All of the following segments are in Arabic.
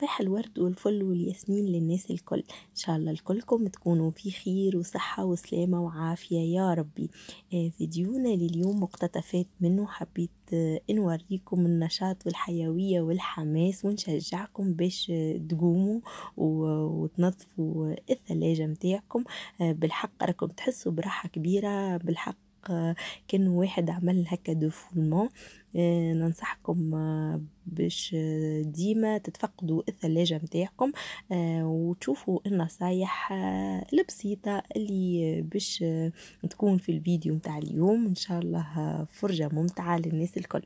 صباح الورد والفل والياسمين للناس الكل ان شاء الله لكلكم تكونوا في خير وصحة وسلامة وعافية يا ربي آه، فيديونا لليوم مقتطفات منه حبيت آه، نوريكم النشاط والحيوية والحماس ونشجعكم باش آه، تقوموا وتنظفوا الثلاجة متاعكم بالحق راكم تحسوا براحة كبيرة بالحق آه، كان واحد عمل هكا دو فولمون آه، ننصحكم آه، باش ديما تتفقدوا الثلاجة نتاعكم وتشوفوا النصايح البسيطة اللي باش تكون في الفيديو نتاع اليوم ان شاء الله فرجة ممتعة للناس الكل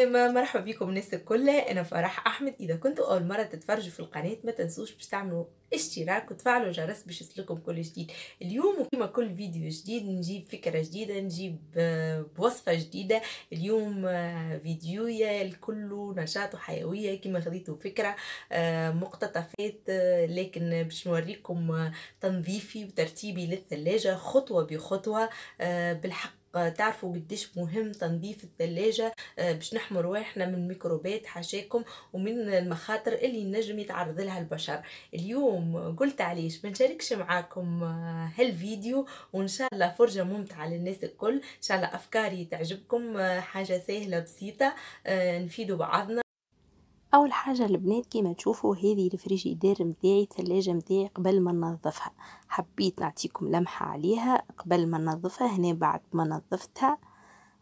إيه، مرحبا بكم الناس الكل انا فرح احمد اذا كنتوا اول مره تتفرجوا في القناه ما تنسوش باش تعملوا اشتراك وتفعلوا الجرس باش يصلكم كل جديد اليوم كما كل فيديو جديد نجيب فكره جديده نجيب آه، وصفه جديده اليوم آه، فيديويا الكل نشاط وحيويه كما خديتوا فكره آه، مقتطفات لكن باش نوريكم تنظيفي وترتيبي للثلاجه خطوه بخطوه بالحق تعرفوا قديش مهم تنظيف الثلاجة آه، باش نحمر واحنا من ميكروبات حاشاكم ومن المخاطر اللي نجم يتعرض لها البشر اليوم قلت علاش ما نشاركش معاكم آه، هالفيديو وان شاء الله فرجة ممتعة للناس الكل ان شاء الله افكاري تعجبكم آه، حاجة سهلة بسيطة نفيدوا بعضنا اول حاجه البنات كيما تشوفوا هذه الفريجيدير متاعي الثلاجه متاعي قبل ما ننظفها حبيت نعطيكم لمحه عليها قبل ما ننظفها هنا بعد ما نظفتها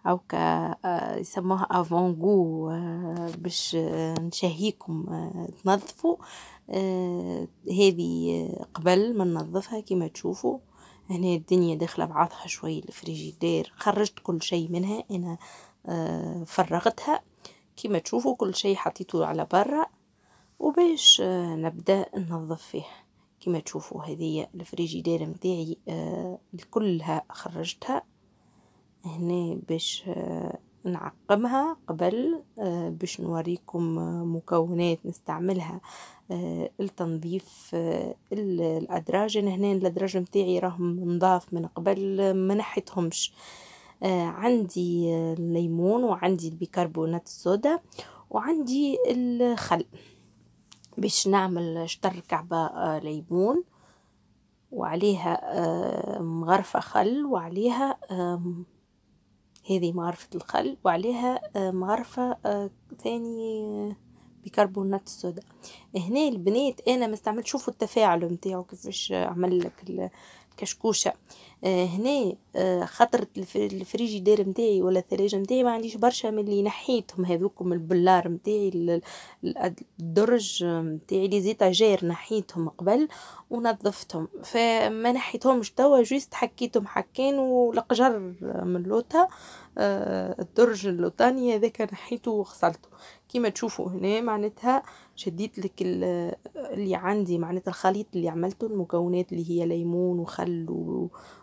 او ك آه، يسموها افونغو آه، باش آه، نشهيكم تنظفوا هذه قبل ما ننظفها كيما تشوفوا هنا الدنيا داخله بعضها شوي الفريجيدير خرجت كل شيء منها انا فرغتها كما تشوفوا كل شيء حطيته على برا وباش آه، نبدا ننظف فيه كما تشوفوا هذه الفريجيدير متاعي آه، كلها خرجتها هنا باش آه، نعقمها قبل باش نوريكم مكونات نستعملها لتنظيف الادراج انا يعني هنا الادراج متاعي راهم نضاف من قبل ما نحيتهمش آه، عندي الليمون وعندي البيكربونات الصودا وعندي الخل باش نعمل شطر كعبة آه، ليمون وعليها آه، مغرفة خل وعليها هذه مغرفة الخل وعليها مغرفة ثاني بيكربونات الصودا هنا البنات انا ما استعملت شوفوا التفاعل نتاعو كيفاش عمل لك كشكوشه آه، هنا آه خاطر الفريجيدير نتاعي ولا الثلاجه نتاعي ما عنديش برشا من اللي نحيتهم هذوكم البلار نتاعي الدرج نتاعي آه، لي زيتاجير نحيتهم قبل ونظفتهم فما نحيتهمش توا جوست حكيتهم حكين والقجر من لوطا آه، الدرج اللوطاني هذاك نحيته وغسلته كيما تشوفوا هنا معناتها شديت لك اللي عندي معناتها الخليط اللي عملته المكونات اللي هي ليمون وخل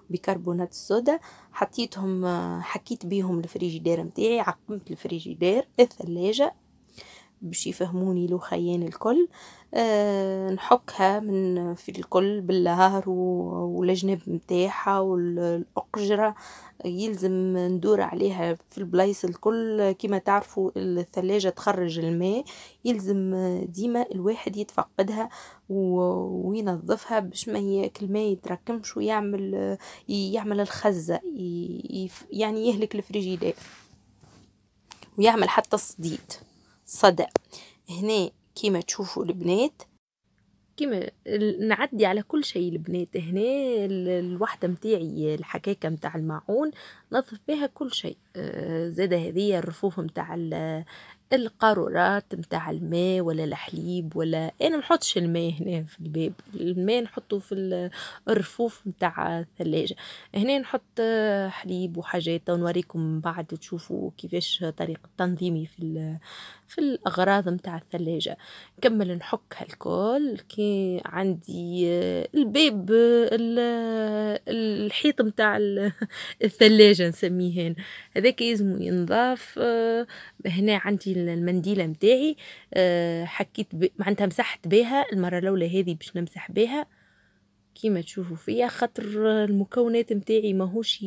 وبيكربونات الصودا حطيتهم حكيت بيهم الفريجيدير متاعي عقمت الفريجيدير الثلاجة باش يفهموني لو خيان الكل أه نحكها من في الكل باللهار والجنب نتاعها والأقجرة يلزم ندور عليها في البلايص الكل كما تعرفوا الثلاجة تخرج الماء يلزم ديما الواحد يتفقدها وينظفها باش ما ياكل ما يتراكمش ويعمل يعمل الخزة يعني يهلك الفريجيدير ويعمل حتى الصديد صدأ هنا كيما تشوفوا البنات كيما نعدي على كل شيء البنات هنا الوحدة متاعي الحكاكة متاع الماعون نظف بها كل شيء آه، زادة هذه الرفوف متاع القارورات نتاع الماء ولا الحليب ولا انا نحطش الماء هنا في الباب الماء نحطه في الرفوف نتاع الثلاجة هنا نحط حليب وحاجات ونوريكم من بعد تشوفوا كيفاش طريقة تنظيمي في في الاغراض نتاع الثلاجة نكمل نحك هالكل كي عندي الباب الحيط نتاع الثلاجة نسميه هنا هذاك يلزم ينضاف هنا عندي المنديله متاعي آه، حكيت معناتها مسحت بها المره الاولى هذه باش نمسح بها كيما تشوفوا فيا خاطر المكونات نتاعي ماهوش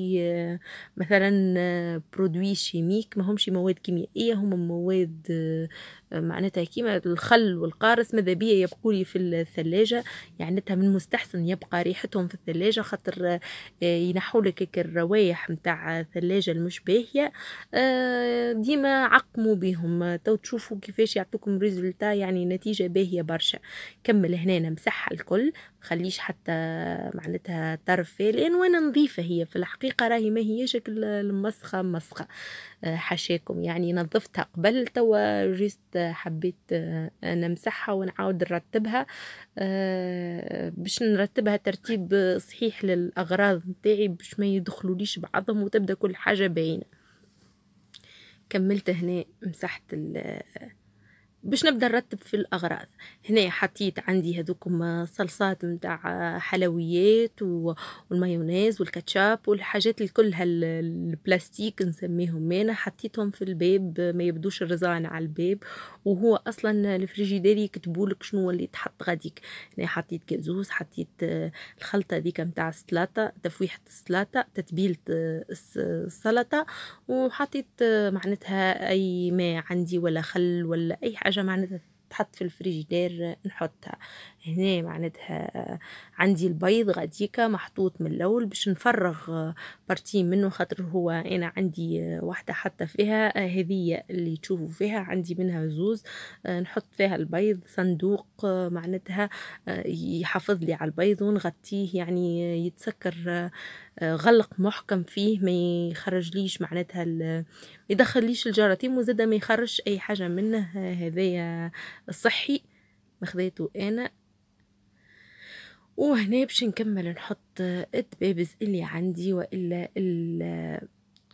مثلا برودوي شيميك ماهمش مواد كيميائيه هما مواد معناتها كيما الخل والقارص ماذا بيا يبقوا لي في الثلاجه يعني من مستحسن يبقى ريحتهم في الثلاجه خاطر ينحوا لك الروايح نتاع الثلاجه المش باهيه ديما عقموا بهم تو تشوفوا كيفاش يعطوكم ريزولتا يعني نتيجه باهيه برشا كمل هنا نمسحها الكل خليش حتى معناتها لان وانا نظيفة هي في الحقيقة راهي ما هي شكل المسخة مسخة آه، حاشاكم يعني نظفتها قبل توا جيست حبيت آه، نمسحها ونعاود نرتبها آه، باش نرتبها ترتيب صحيح للأغراض نتاعي باش ما يدخلوليش بعضهم وتبدأ كل حاجة باينة كملت هنا مسحت ال باش نبدا نرتب في الاغراض هنا حطيت عندي هذوكم صلصات نتاع حلويات والمايونيز والكاتشاب والحاجات الكل هالبلاستيك نسميهم انا حطيتهم في الباب ما يبدوش الرزان على الباب وهو اصلا الفريجيدير يكتبولك شنو اللي تحط غاديك هنا حطيت كازوز حطيت آه، الخلطه هذيك نتاع السلطه تفويحه السلطه تتبيله آه، السلطه وحطيت آه، معناتها اي ماء عندي ولا خل ولا اي حاجه حاجه معناتها تحط في الفريجيدير نحطها هنا معناتها آه، عندي البيض غاديكا محطوط من الاول باش نفرغ آه، بارتي منه خاطر هو انا عندي آه، واحده حاطه فيها هذه اللي تشوفوا فيها عندي منها زوز نحط فيها البيض صندوق معناتها يحافظ لي على البيض ونغطيه يعني يتسكر غلق محكم فيه ما يخرج ليش معناتها ما يدخليش الجراثيم وزاده ما يخرجش اي حاجه منه هذايا صحي مخذيته انا وهنا باش نكمل نحط الدبابز اللي عندي والا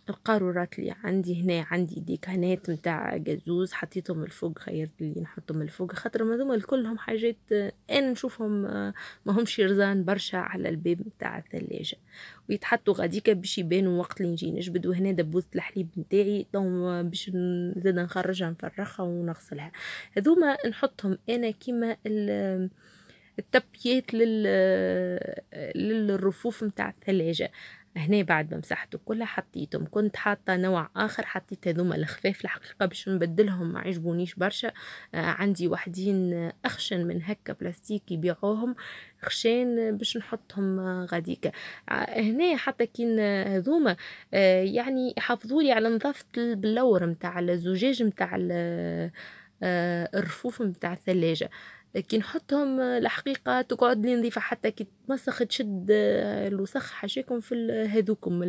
القارورات اللي عندي هنا عندي ديكانات متاع جازوز حطيتهم الفوق غيرت اللي نحطهم الفوق خاطر هذوما كلهم حاجات انا نشوفهم ما همش يرزان برشا على الباب متاع الثلاجة ويتحطوا غاديكا باش يبانوا وقت اللي نجي نجبدوا هنا دبوزة الحليب متاعي باش نزيد نخرجها نفرخها ونغسلها هذوما نحطهم انا كيما التبييت لل للرفوف متاع الثلاجة هنا بعد ما مسحته كلها حطيتهم كنت حاطه نوع اخر حطيت هذوما الخفاف الحقيقه باش نبدلهم ما عجبونيش برشا آه عندي وحدين اخشن من هكا بلاستيك يبيعوهم خشان باش نحطهم آه، غاديكا آه، هنا حتى كين هذوما آه، يعني يحافظوا لي على نظافه البلور نتاع الزجاج نتاع الرفوف نتاع الثلاجه لكن نحطهم الحقيقه آه، تقعد لي نظيفه حتى كي تمسخ تشد آه، الوسخ حاشاكم في آه، هذوكم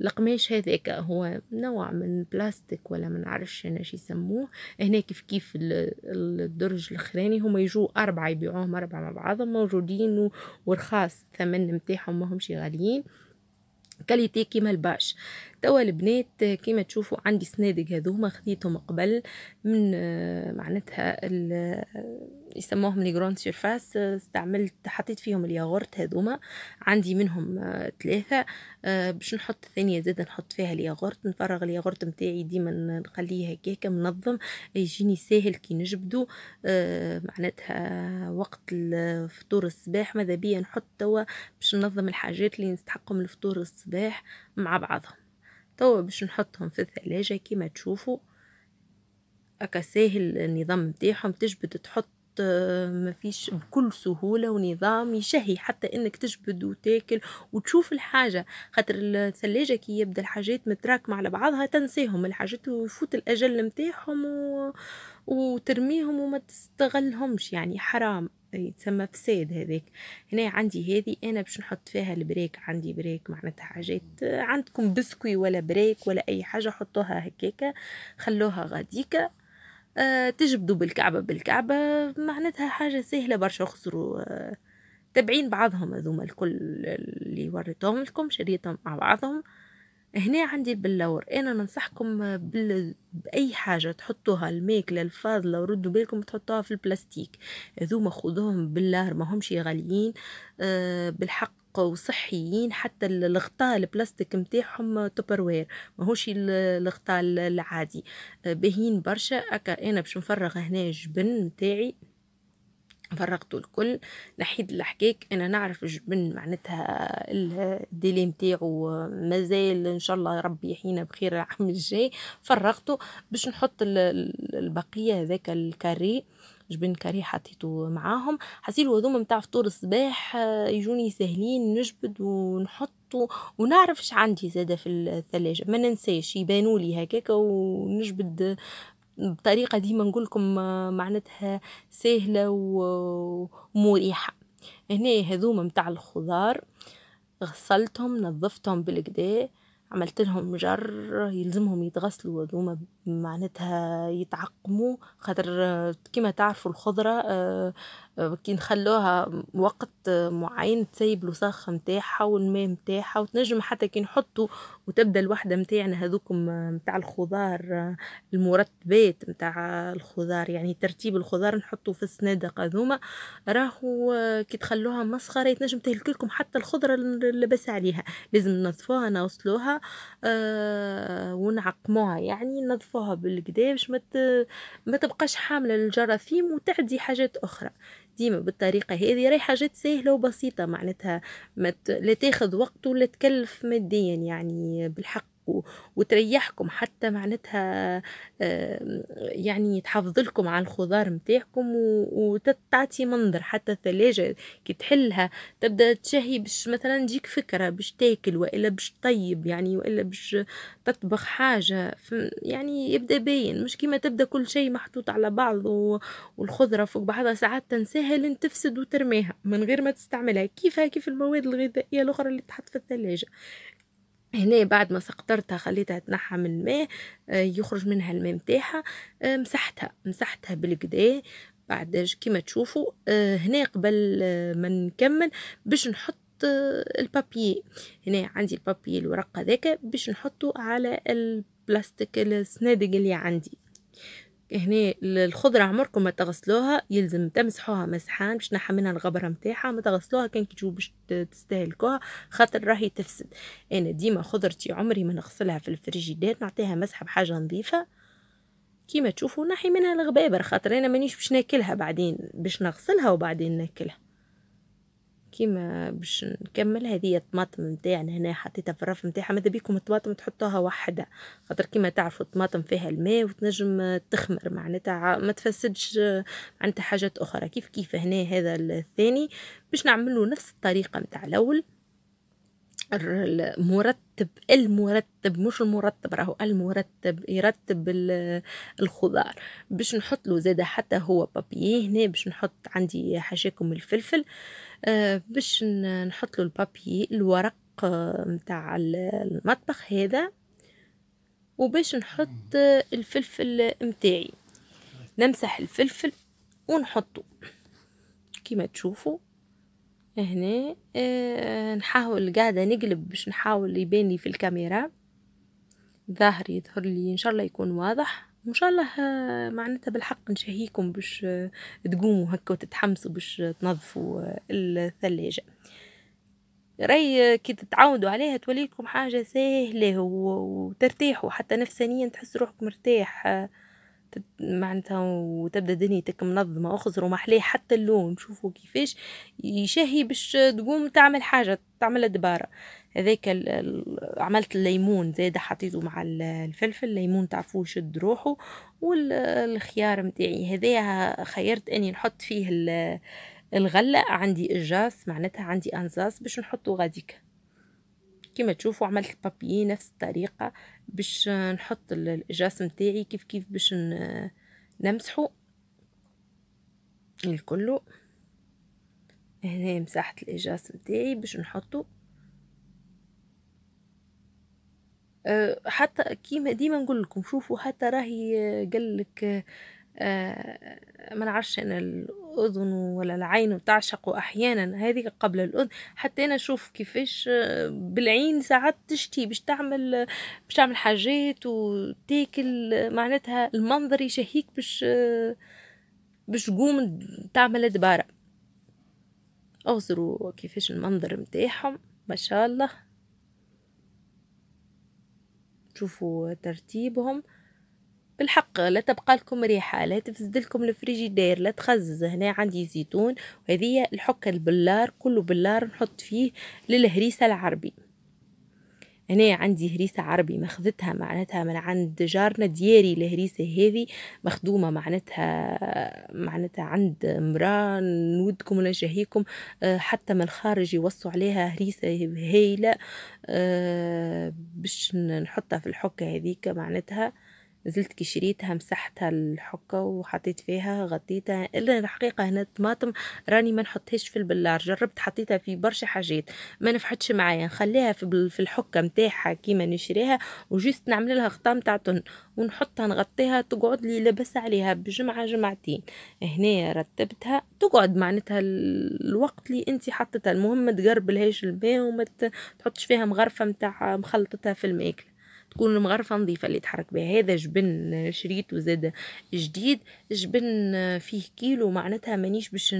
القماش هذاك هو نوع من بلاستيك ولا من عرش انا شي يسموه هنا كيف كيف الدرج الاخراني هما يجوا اربعه يبيعوهم اربعه مع بعضهم موجودين ورخاص الثمن نتاعهم ماهمش غاليين كاليتي كيما الباش توا البنات كيما تشوفوا عندي سنادق هذوما خديتهم قبل من آه، معناتها آه، يسموهم لي جروند سيرفاس آه، استعملت حطيت فيهم الياغورت هذوما عندي منهم ثلاثه باش نحط ثانيه زاد نحط فيها الياغورت نفرغ الياغورت نتاعي ديما نخليه هكاك منظم يجيني ساهل كي نجبدو معناتها وقت الفطور الصباح ماذا بيا نحط توا باش ننظم الحاجات اللي نستحقهم الفطور الصباح مع بعضهم توا باش نحطهم في الثلاجة كيما تشوفوا هكا ساهل النظام نتاعهم تجبد تحط آه، ما فيش بكل سهولة ونظام يشهي حتى انك تجبد وتاكل وتشوف الحاجة خاطر الثلاجة كي يبدا الحاجات متراكمة على بعضها تنساهم الحاجات ويفوت الاجل نتاعهم و... وترميهم وما تستغلهمش يعني حرام يتسمى في سيد هذاك هنا عندي هذه انا باش نحط فيها البريك عندي بريك معناتها حاجات آه، عندكم بسكوي ولا بريك ولا اي حاجه حطوها هكاك خلوها غاديكا أه تجبدوا بالكعبه بالكعبه معناتها حاجه سهله برشا خسروا أه تابعين بعضهم هذوما الكل اللي وريتهم لكم شريتهم مع بعضهم هنا عندي البلور انا ننصحكم بال... باي حاجه تحطوها الماكله الفاضله وردوا بالكم تحطوها في البلاستيك هذوما خذوهم بالله ما همش غاليين أه بالحق وصحيين حتى الغطاء البلاستيك نتاعهم توبروير ماهوش الغطاء العادي آه، باهين برشا اكا انا باش نفرغ هنا الجبن نتاعي فرقتو الكل نحيد الحكاك انا نعرف جبن معناتها الديلي نتاعو مازال ان شاء الله ربي يحيينا بخير العام الجاي فرغته باش نحط البقيه هذاك الكاري جبن كاري حطيته معاهم حسيلو هذوما نتاع فطور الصباح آه، يجوني سهلين نجبد ونحط ونعرف عندي زاده في الثلاجه ما ننساش يبانولي هكاك ونجبد بطريقه ديما نقول لكم آه، معناتها سهله ومريحه هنا هذوما متاع الخضار غسلتهم نظفتهم بالكدا عملت لهم جر يلزمهم يتغسلوا هذوما معناتها يتعقموا خاطر كيما تعرفوا الخضرة آه، كي نخلوها وقت معين تسيب الوساخة متاحة والماء متاحة وتنجم حتى كي نحطوا وتبدا الوحدة متاعنا هذوكم آه، متاع الخضار آه، المرتبات متاع الخضار يعني ترتيب الخضار نحطوا في السنادق هذوما راهو كي تخلوها مسخرة تنجم تهلك لكم حتى الخضرة اللي بس عليها لازم ننظفوها نغسلوها ونعقموها يعني نظف تشوفوها بالكدا باش مت... ما تبقاش حامله للجراثيم وتعدي حاجات اخرى ديما بالطريقه هذه راهي حاجات سهله وبسيطه معناتها مت... لا تاخذ وقت ولا تكلف ماديا يعني بالحق وتريحكم حتى معناتها آه، يعني تحافظ لكم على الخضار متاعكم وتعطي منظر حتى الثلاجة كي تحلها تبدا تشهي باش مثلا تجيك فكرة باش تاكل والا باش تطيب يعني والا باش تطبخ حاجة يعني يبدا باين مش كيما تبدا كل شيء محطوط على بعض والخضرة فوق بعضها ساعات تنساها لين تفسد وترميها من غير ما تستعملها كيفها كيف المواد الغذائية الأخرى اللي تحط في الثلاجة هنا بعد ما سقطرتها خليتها تنحى من الماء آه، يخرج منها الماء نتاعها آه، مسحتها مسحتها بالكدا بعد كيما تشوفوا آه، هنا قبل ما نكمل باش نحط البابي هنا عندي البابي الورقه ذاك باش نحطه على البلاستيك السنادق اللي عندي هنا الخضره عمركم ما تغسلوها يلزم تمسحوها مسحان باش نحى منها الغبره نتاعها ما تغسلوها كان كي باش تستهلكوها خاطر راهي تفسد انا ديما خضرتي عمري ما نغسلها في الفريجيدير نعطيها مسحه بحاجه نظيفه كيما تشوفوا نحي منها الغبابر خاطر انا مانيش باش ناكلها بعدين باش نغسلها وبعدين ناكلها كيما باش نكمل هذه الطماطم نتاعنا هنا حطيتها في الرف نتاعها ماذا بيكم الطماطم تحطوها وحدها خاطر كيما تعرفوا الطماطم فيها الماء وتنجم تخمر معناتها ما تفسدش معناتها حاجات اخرى كيف كيف هنا هذا الثاني باش نعملوا نفس الطريقه نتاع الاول المرتب المرتب مش المرتب راهو المرتب يرتب الخضار باش نحط له زاده حتى هو بابييه هنا باش نحط عندي حاشاكم الفلفل آه آه، باش نحط له البابي الورق آه، متاع المطبخ هذا وباش نحط الفلفل متاعي نمسح الفلفل ونحطه كما تشوفوا هنا آه، نحاول قاعدة نقلب باش نحاول يبان لي في الكاميرا ظهري يظهر لي ان شاء الله يكون واضح وان شاء الله معناتها بالحق نشهيكم باش تقوموا هكا وتتحمسوا باش تنظفوا الثلاجه راي كي تتعودوا عليها لكم حاجه سهله وترتاحوا حتى نفسانيا تحس روحك مرتاح معناتها وتبدا دنيتك منظمه اخزر ومحلاه حتى اللون شوفوا كيفاش يشهي باش تقوم تعمل حاجه تعمل دباره هذاك عملت الليمون زاد حطيته مع الفلفل الليمون تعرفوه شد روحه والخيار متاعي هذايا خيرت اني نحط فيه الغله عندي اجاس معناتها عندي انزاس باش نحطه غاديك كما تشوفوا عملت البابيي نفس الطريقه باش نحط الاجاس متاعي كيف كيف باش نمسحه الكل هنا مساحه الاجاس متاعي باش نحطه آه، حتى كيما ديما نقول لكم شوفوا حتى راهي آه، قال لك آه، ما نعرفش انا الاذن ولا العين تعشق احيانا هذه قبل الاذن حتى انا نشوف كيفاش بالعين ساعات تشتي باش تعمل باش تعمل حاجات وتاكل معناتها المنظر يشهيك باش باش تقوم تعمل دبارة اغزروا كيفاش المنظر متاعهم ما شاء الله تشوفوا ترتيبهم بالحق لا تبقى لكم ريحة لا تفسد لكم الفريجيدير لا تخزز هنا عندي زيتون وهذه الحكة البلار كله بلار نحط فيه للهريسة العربي هنا عندي هريسة عربي مخذتها معناتها من عند جارنا دياري الهريسة هذه مخدومة معناتها معناتها عند امرأة نودكم ونشهيكم آه، حتى من الخارج يوصوا عليها هريسة هايلة آه، باش نحطها في الحكة هذيك معناتها نزلت كي شريتها مسحتها الحكه وحطيت فيها غطيتها الا الحقيقه هنا الطماطم راني ما نحطهاش في البلار جربت حطيتها في برشا حاجات ما نفحتش معايا نخليها في, في الحكه نتاعها كيما نشريها وجست نعمل لها خطام تاع طن ونحطها نغطيها تقعد لي لبس عليها بجمعه جمعتين هنا رتبتها تقعد معناتها الوقت اللي انت حطتها المهم ما تقربلهاش الماء وما تحطش فيها مغرفه نتاع مخلطتها في الماكله تكون المغرفة نظيفة اللي يتحرك بها هذا جبن شريت وزاد جديد جبن فيه كيلو معناتها مانيش باش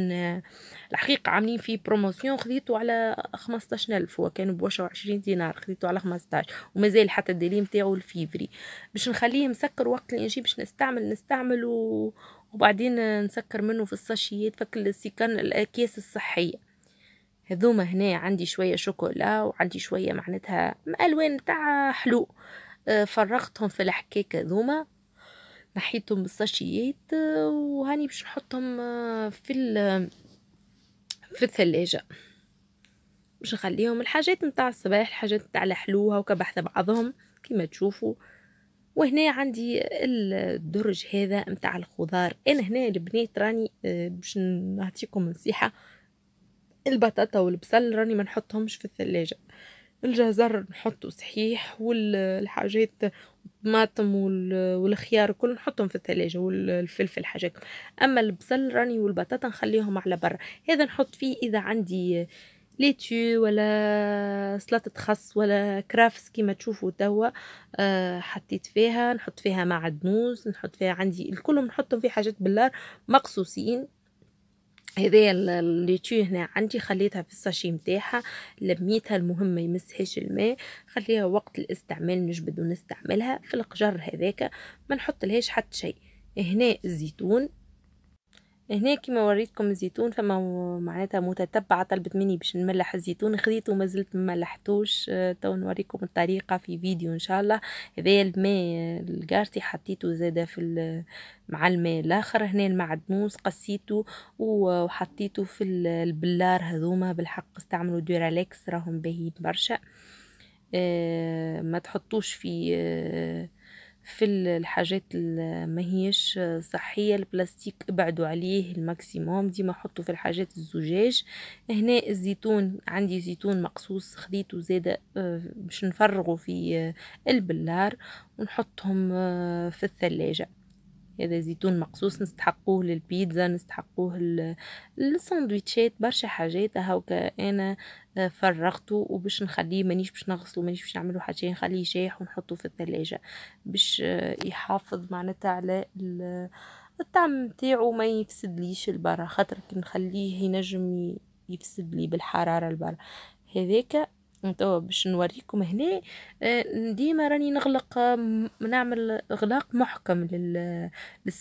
الحقيقة عاملين فيه بروموسيون خذيته على خمسطاش ألف هو كان بوشة وعشرين دينار خذيته على خمسطاش ومازال حتى الدليل متاعو الفيفري باش نخليه مسكر وقت اللي نجي باش نستعمل نستعمل و... وبعدين نسكر منه في الساشيات فك السيكان الاكياس الصحيه هذوما هنا عندي شوية شوكولا وعندي شوية معناتها ألوان تاع حلو آه، فرغتهم في الحكاك هذوما نحيتهم بالساشيات آه، وهاني باش نحطهم آه، في في الثلاجة باش نخليهم الحاجات نتاع الصباح الحاجات نتاع الحلو هاكا بحث بعضهم كيما تشوفوا وهنا عندي الدرج هذا نتاع الخضار انا هنا البنات راني باش نعطيكم نصيحه البطاطا والبصل راني ما نحطهمش في الثلاجة الجزر نحطه صحيح والحاجات الطماطم والخيار كل نحطهم في الثلاجة والفلفل حاجات أما البصل راني والبطاطا نخليهم على برا هذا نحط فيه إذا عندي ليتو ولا سلطة خس ولا كرافس كيما تشوفوا توا آه، حطيت فيها نحط فيها معدنوس نحط فيها عندي الكل نحطهم في حاجات بالار مقصوصين هذايا الليتشي هنا عندي خليتها في الساشي نتاعها لميتها المهم ما يمسهاش الماء خليها وقت الاستعمال نجبد ونستعملها في القجر هذاك ما نحط لهاش حتى شيء هنا الزيتون هنا كيما وريتكم الزيتون فما معناتها متتبعة طلبت مني باش نملح الزيتون خذيته مازلت زلت ملحتوش آه، تو نوريكم الطريقة في فيديو ان شاء الله هذا الماء القارتي حطيته زادة في مع الماء الاخر هنا المعدنوس قسيته وحطيته في البلار هذوما بالحق استعملوا دورالكس راهم باهيين برشا آه، ما تحطوش في آه، في الحاجات ما هيش صحية البلاستيك ابعدوا عليه الماكسيموم ديما حطوا في الحاجات الزجاج هنا الزيتون عندي زيتون مقصوص خديته زادة آه، باش نفرغه في آه، البلار ونحطهم آه، في الثلاجة هذا زيتون مقصوص نستحقوه للبيتزا نستحقوه للساندويتشات برشا حاجات هاوكا انا آه، فرغته وباش نخليه مانيش باش نغسله مانيش باش نعمله حاجه نخليه شاح ونحطه في الثلاجه باش آه، يحافظ معناتها على الطعم نتاعو ما يفسدليش البرا خاطر كي نخليه ينجم يفسد لي بالحراره البرا هذاك انتوا باش نوريكم هنا آه، ديما راني نغلق نعمل اغلاق محكم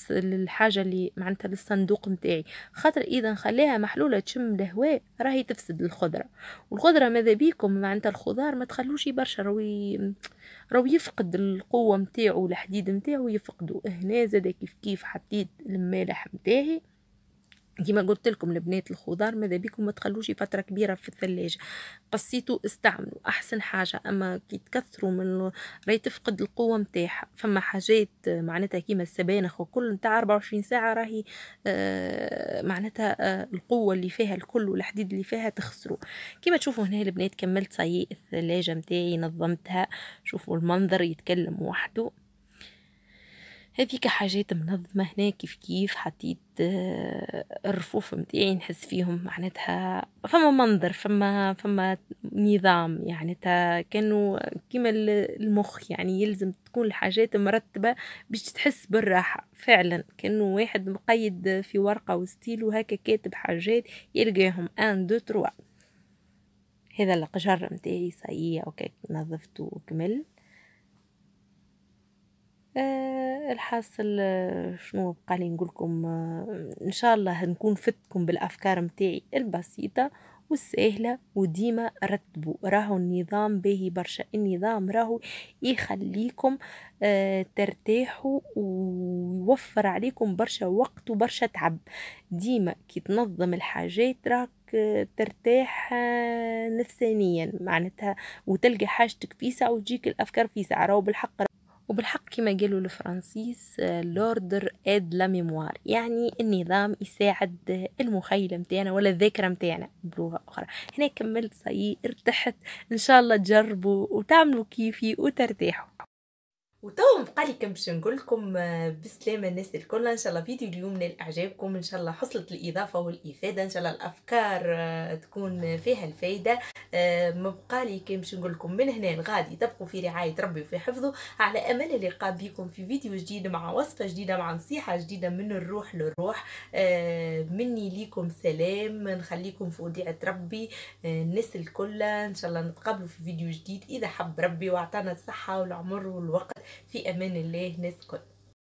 للحاجه اللي معناتها للصندوق نتاعي خاطر اذا نخليها محلوله تشم الهواء راهي تفسد الخضره والخضره ماذا بيكم معناتها الخضار ما تخلوش برشا روي راهو يفقد القوه نتاعو الحديد نتاعو يفقدو هنا زاد كيف كيف حطيت المالح نتاعي كيما قلت لكم البنات الخضار ماذا بيكم ما تخلوش فتره كبيره في الثلاجه قصيتو استعملوا احسن حاجه اما كي تكثروا من راي تفقد القوه نتاعها فما حاجات آه، معناتها كيما السبانخ وكل نتاع 24 ساعه راهي آه معناتها آه القوه اللي فيها الكل والحديد اللي فيها تخسروا كيما تشوفوا هنا البنات كملت صي الثلاجه نتاعي نظمتها شوفوا المنظر يتكلم وحده هذيك حاجات منظمة هنا كيف كيف حطيت آه، الرفوف متاعي نحس فيهم معناتها فما منظر فما فما نظام يعني تا كانوا كيما المخ يعني يلزم تكون الحاجات مرتبة باش تحس بالراحة فعلا كانوا واحد مقيد في ورقة وستيل وهكا كاتب حاجات يلقاهم ان دو تروا هذا القجر متاعي صحيح اوكي نظفته وكمل أه الحاصل آه، شنو بقى لي نقول لكم أه ان شاء الله نكون فتكم بالافكار متاعي البسيطه والسهلة وديما رتبوا راهو النظام باهي برشا النظام راهو يخليكم آه ترتاحوا ويوفر عليكم برشا وقت وبرشا تعب ديما كي تنظم الحاجات راك آه، ترتاح آه، نفسانيا معناتها وتلقى حاجتك في ساعة وتجيك الأفكار في ساعة راهو بالحق وبالحق كما قالوا الفرنسيس آه، لوردر اد لا ميموار يعني النظام يساعد المخيله متاعنا ولا الذاكره متاعنا بلغه اخرى هنا كملت صي ارتحت ان شاء الله تجربوا وتعملوا كيفي وترتاحوا وتو بقالي كنمشي نقول لكم آه، بسلامه الناس الكل ان شاء الله فيديو اليوم نال اعجابكم ان شاء الله حصلت الاضافه والافاده ان شاء الله الافكار آه، تكون فيها الفايده آه، ما بقالي كنمشي نقول لكم من هنا لغادي تبقوا في رعايه ربي وفي حفظه على امل اللقاء بكم في فيديو جديد مع وصفه جديده مع نصيحه جديده من الروح للروح مني ليكم سلام نخليكم في وديعه ربي الناس الكل ان شاء الله نتقابلوا في فيديو جديد اذا حب ربي واعطانا الصحه والعمر والوقت في امان الله نسكت